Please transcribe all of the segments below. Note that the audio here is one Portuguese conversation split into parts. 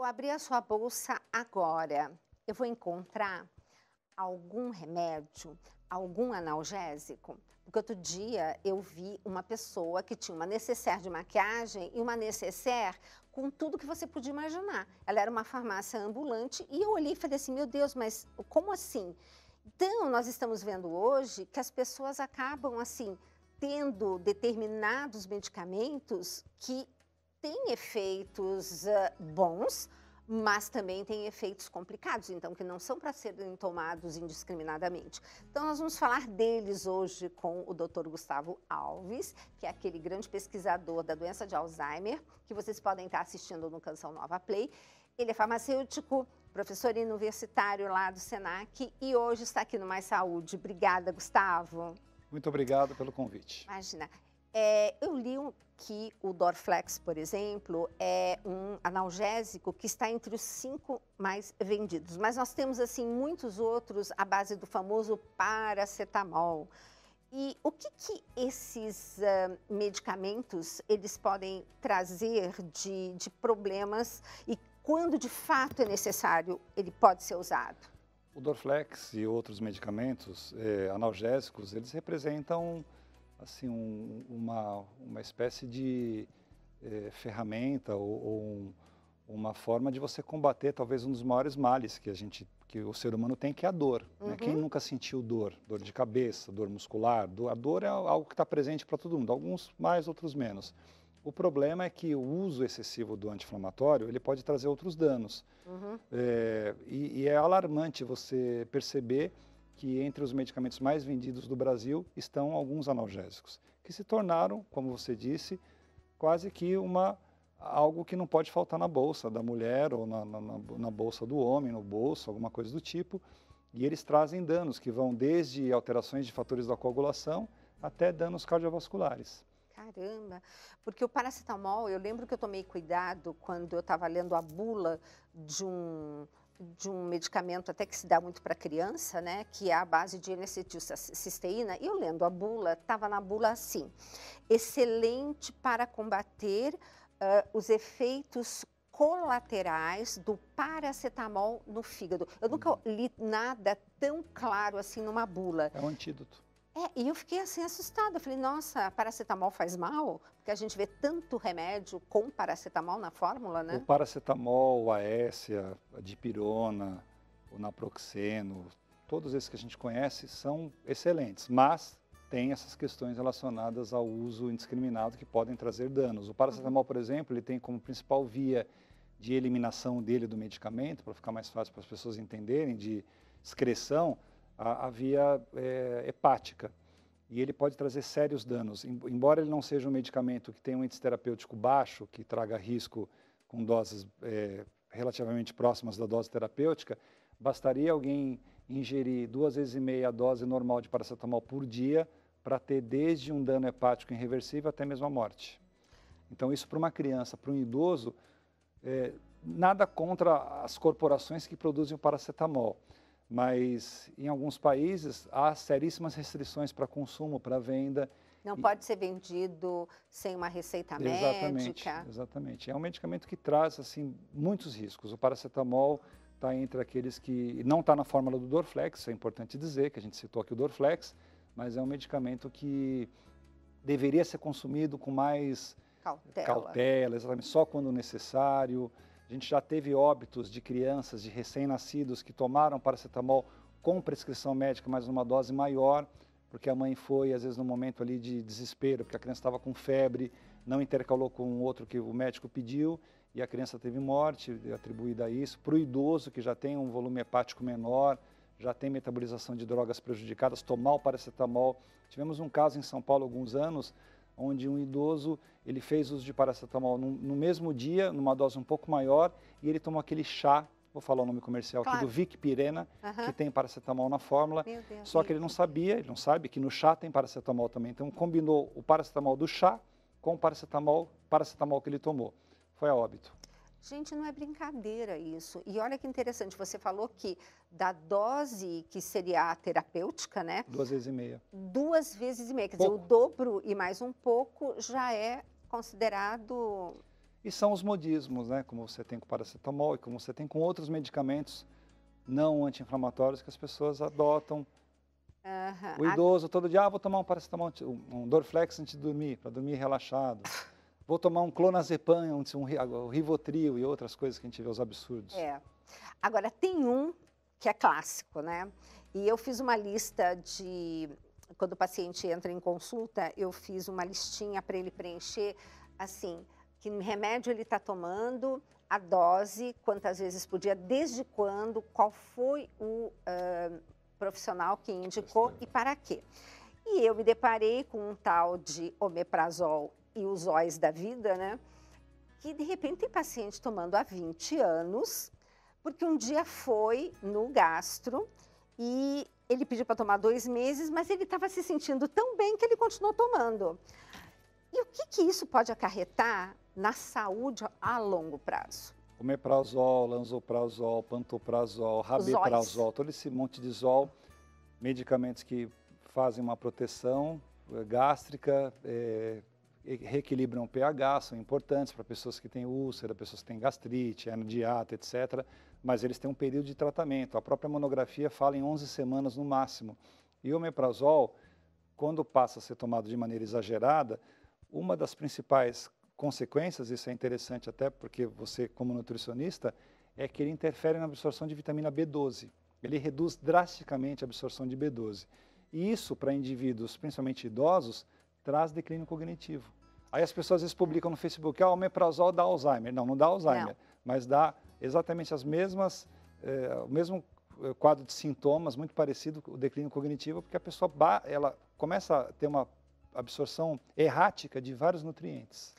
eu abrir a sua bolsa agora, eu vou encontrar algum remédio, algum analgésico? Porque outro dia eu vi uma pessoa que tinha uma necessaire de maquiagem e uma necessaire com tudo que você podia imaginar. Ela era uma farmácia ambulante e eu olhei e falei assim, meu Deus, mas como assim? Então, nós estamos vendo hoje que as pessoas acabam assim tendo determinados medicamentos que tem efeitos uh, bons, mas também tem efeitos complicados, então, que não são para serem tomados indiscriminadamente. Então, nós vamos falar deles hoje com o Dr. Gustavo Alves, que é aquele grande pesquisador da doença de Alzheimer, que vocês podem estar assistindo no Canção Nova Play. Ele é farmacêutico, professor universitário lá do SENAC e hoje está aqui no Mais Saúde. Obrigada, Gustavo. Muito obrigado pelo convite. Imagina. É, eu li um, que o Dorflex, por exemplo, é um analgésico que está entre os cinco mais vendidos. Mas nós temos, assim, muitos outros à base do famoso paracetamol. E o que, que esses uh, medicamentos, eles podem trazer de, de problemas e quando de fato é necessário, ele pode ser usado? O Dorflex e outros medicamentos é, analgésicos, eles representam assim um, uma, uma espécie de eh, ferramenta ou, ou um, uma forma de você combater talvez um dos maiores males que a gente que o ser humano tem que é a dor. Uhum. Né? Quem uhum. nunca sentiu dor, dor de cabeça, dor muscular, dor, a dor é algo que está presente para todo mundo, alguns mais, outros menos. O problema é que o uso excessivo do anti-inflamatório ele pode trazer outros danos. Uhum. É, e, e é alarmante você perceber que entre os medicamentos mais vendidos do Brasil estão alguns analgésicos, que se tornaram, como você disse, quase que uma algo que não pode faltar na bolsa da mulher ou na, na, na bolsa do homem, no bolso, alguma coisa do tipo. E eles trazem danos que vão desde alterações de fatores da coagulação até danos cardiovasculares. Caramba, porque o paracetamol, eu lembro que eu tomei cuidado quando eu estava lendo a bula de um de um medicamento até que se dá muito para criança, né, que é a base de N-acetilcisteína, e eu lendo a bula, estava na bula assim, excelente para combater uh, os efeitos colaterais do paracetamol no fígado. Eu nunca uhum. li nada tão claro assim numa bula. É um antídoto. É, e eu fiquei assim assustada. Eu falei, nossa, paracetamol faz mal? Porque a gente vê tanto remédio com paracetamol na fórmula, né? O paracetamol, o aécia, a dipirona, o naproxeno, todos esses que a gente conhece são excelentes, mas tem essas questões relacionadas ao uso indiscriminado que podem trazer danos. O paracetamol, por exemplo, ele tem como principal via de eliminação dele do medicamento, para ficar mais fácil para as pessoas entenderem, de excreção, a, a via é, hepática. E ele pode trazer sérios danos. Embora ele não seja um medicamento que tenha um índice terapêutico baixo, que traga risco com doses é, relativamente próximas da dose terapêutica, bastaria alguém ingerir duas vezes e meia a dose normal de paracetamol por dia para ter desde um dano hepático irreversível até mesmo a morte. Então, isso para uma criança, para um idoso, é, nada contra as corporações que produzem o paracetamol mas em alguns países há seríssimas restrições para consumo, para venda. Não e... pode ser vendido sem uma receita exatamente, médica. Exatamente. É um medicamento que traz assim muitos riscos. O paracetamol está entre aqueles que não está na fórmula do Dorflex, é importante dizer que a gente citou aqui o Dorflex, mas é um medicamento que deveria ser consumido com mais cautela, cautela exatamente, só quando necessário. A gente já teve óbitos de crianças, de recém-nascidos que tomaram paracetamol com prescrição médica, mas numa dose maior, porque a mãe foi, às vezes, num momento ali de desespero, porque a criança estava com febre, não intercalou com outro que o médico pediu e a criança teve morte atribuída a isso. Para o idoso que já tem um volume hepático menor, já tem metabolização de drogas prejudicadas, tomar o paracetamol. Tivemos um caso em São Paulo há alguns anos onde um idoso ele fez uso de paracetamol no, no, mesmo dia, numa dose um pouco maior, e ele tomou aquele chá, vou falar o nome comercial claro. aqui, do Vicpirena, uhum. que tem paracetamol na fórmula, só que ele não sabia, ele não sabe que no chá tem paracetamol também. Então combinou o paracetamol do chá com o paracetamol, paracetamol que ele tomou. Foi a óbito. Gente, não é brincadeira isso. E olha que interessante, você falou que da dose que seria a terapêutica, né? Duas vezes e meia. Duas vezes e meia, quer pouco. dizer, o dobro e mais um pouco já é considerado... E são os modismos, né? Como você tem com paracetamol e como você tem com outros medicamentos não anti-inflamatórios que as pessoas adotam. O idoso todo dia, ah, vou tomar um paracetamol, um Dorflex antes de dormir, para dormir relaxado vou tomar um clonazepam, um, rivotril e outras coisas que a gente vê os absurdos. É. Agora, tem um que é clássico, né? E eu fiz uma lista de. Quando o paciente entra em consulta, eu fiz uma listinha para ele preencher, assim, que remédio ele está tomando, a dose, quantas vezes podia, desde quando, qual foi o uh, profissional que indicou e para quê. E eu me deparei com um tal de omeprazol e os óis da vida, né? Que de repente tem paciente tomando há 20 anos, porque um dia foi no gastro e ele pediu para tomar dois meses, mas ele estava se sentindo tão bem que ele continuou tomando. E o que, que isso pode acarretar na saúde a longo prazo? Omeprazol, lanzoprazol, pantoprazol, rabeprazol, todo esse monte de zol, medicamentos que fazem uma proteção eh, gástrica, é, reequilibram o pH, são importantes para pessoas que têm úlcera, pessoas que têm gastrite, andiata, etc. Mas eles têm um período de tratamento. A própria monografia fala em 11 semanas no máximo. E o omeprazol, quando passa a ser tomado de maneira exagerada, uma das principais consequências, isso é interessante até porque você, como nutricionista, é que ele interfere na absorção de vitamina B12. Ele reduz drasticamente a absorção de B12. E isso, para indivíduos, principalmente idosos, traz declínio cognitivo. Aí as pessoas às vezes publicam no Facebook, ah, o omeprazol dá Alzheimer. Não, não dá Alzheimer, não. mas dá exatamente as mesmas, eh, o mesmo eh, quadro de sintomas, muito parecido com o declínio cognitivo, porque a pessoa ela começa a ter uma absorção errática de vários nutrientes.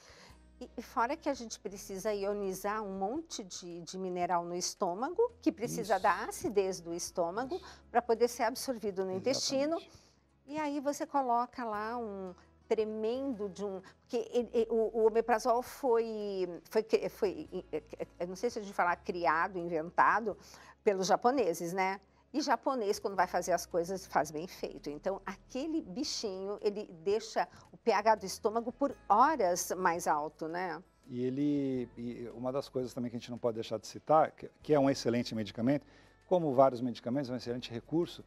E fora que a gente precisa ionizar um monte de, de mineral no estômago, que precisa Isso. da acidez do estômago para poder ser absorvido no Exatamente. intestino. E aí você coloca lá um tremendo de um. Porque ele, ele, o, o omeprazol foi, foi, foi. Eh, eh, eu não sei se a gente falar criado, inventado pelos japoneses, né? E japonês, quando vai fazer as coisas, faz bem feito. Então, aquele bichinho, ele deixa o pH do estômago por horas mais alto, né? E ele, e uma das coisas também que a gente não pode deixar de citar, que, que é um excelente medicamento, como vários medicamentos, é um excelente recurso,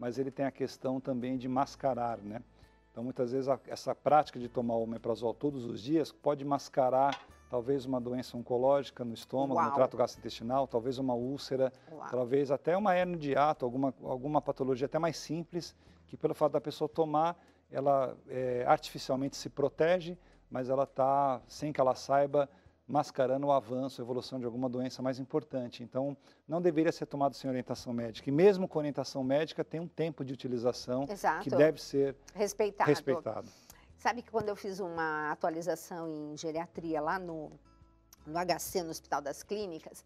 mas ele tem a questão também de mascarar, né? Então, muitas vezes, a, essa prática de tomar o omeprazol todos os dias pode mascarar talvez uma doença oncológica no estômago, Uau. no trato gastrointestinal, talvez uma úlcera, Uau. talvez até uma hernia de ato, alguma, alguma patologia até mais simples, que pelo fato da pessoa tomar, ela é, artificialmente se protege, mas ela está, sem que ela saiba, mascarando o avanço, a evolução de alguma doença mais importante. Então, não deveria ser tomado sem orientação médica. E mesmo com orientação médica, tem um tempo de utilização Exato. que deve ser respeitado. respeitado. Sabe que quando eu fiz uma atualização em geriatria lá no, no HC, no Hospital das Clínicas,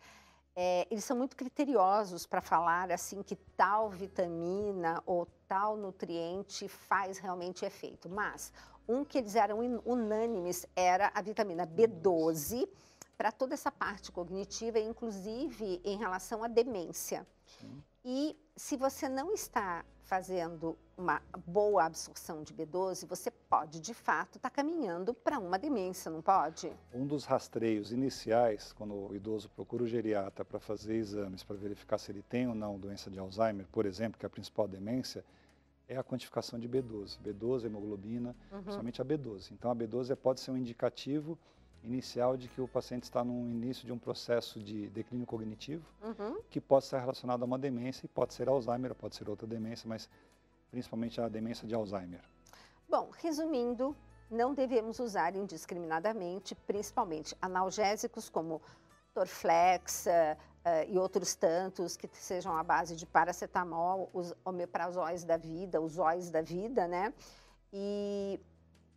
é, eles são muito criteriosos para falar assim que tal vitamina ou tal nutriente faz realmente efeito. Mas um que eles eram unânimes era a vitamina B12 para toda essa parte cognitiva, inclusive em relação à demência. Sim. E se você não está fazendo uma boa absorção de B12, você pode de fato estar tá caminhando para uma demência, não pode? Um dos rastreios iniciais, quando o idoso procura o geriatra para fazer exames para verificar se ele tem ou não doença de Alzheimer, por exemplo, que é a principal demência, é a quantificação de B12. B12, hemoglobina, uhum. a B12. Então a B12 pode ser um indicativo inicial de que o paciente está no início de um processo de declínio cognitivo, uhum. que pode estar relacionado a uma demência, e pode ser Alzheimer, pode ser outra demência, mas principalmente a demência de Alzheimer. Bom, resumindo, não devemos usar indiscriminadamente, principalmente analgésicos como Torflex uh, e outros tantos que sejam à base de paracetamol, os omeprazóis da vida, os óis da vida, né? E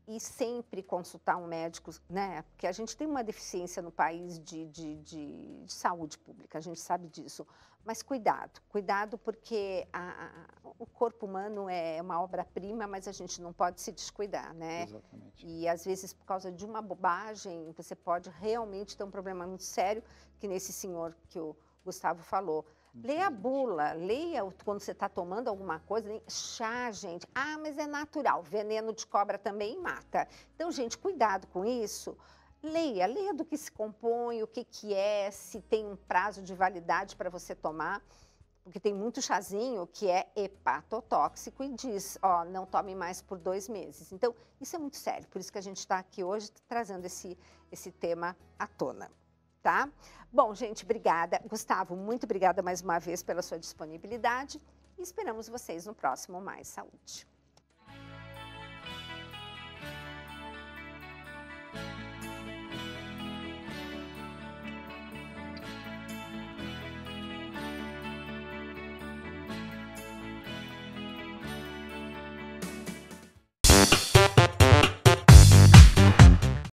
e sempre consultar um médico, né? Porque a gente tem uma deficiência no país de, de, de, de saúde pública, a gente sabe disso. Mas cuidado, cuidado porque a, a, o corpo humano é uma obra-prima, mas a gente não pode se descuidar, né? Exatamente. E às vezes por causa de uma bobagem, você pode realmente ter um problema muito sério, que nesse senhor que o Gustavo falou. Leia a bula, leia quando você está tomando alguma coisa. Chá, gente. Ah, mas é natural. Veneno de cobra também mata. Então, gente, cuidado com isso. Leia, leia do que se compõe, o que, que é, se tem um prazo de validade para você tomar. Porque tem muito chazinho que é hepatotóxico e diz, ó, não tome mais por dois meses. Então, isso é muito sério. Por isso que a gente está aqui hoje trazendo esse, esse tema à tona tá? Bom, gente, obrigada. Gustavo, muito obrigada mais uma vez pela sua disponibilidade e esperamos vocês no próximo Mais Saúde.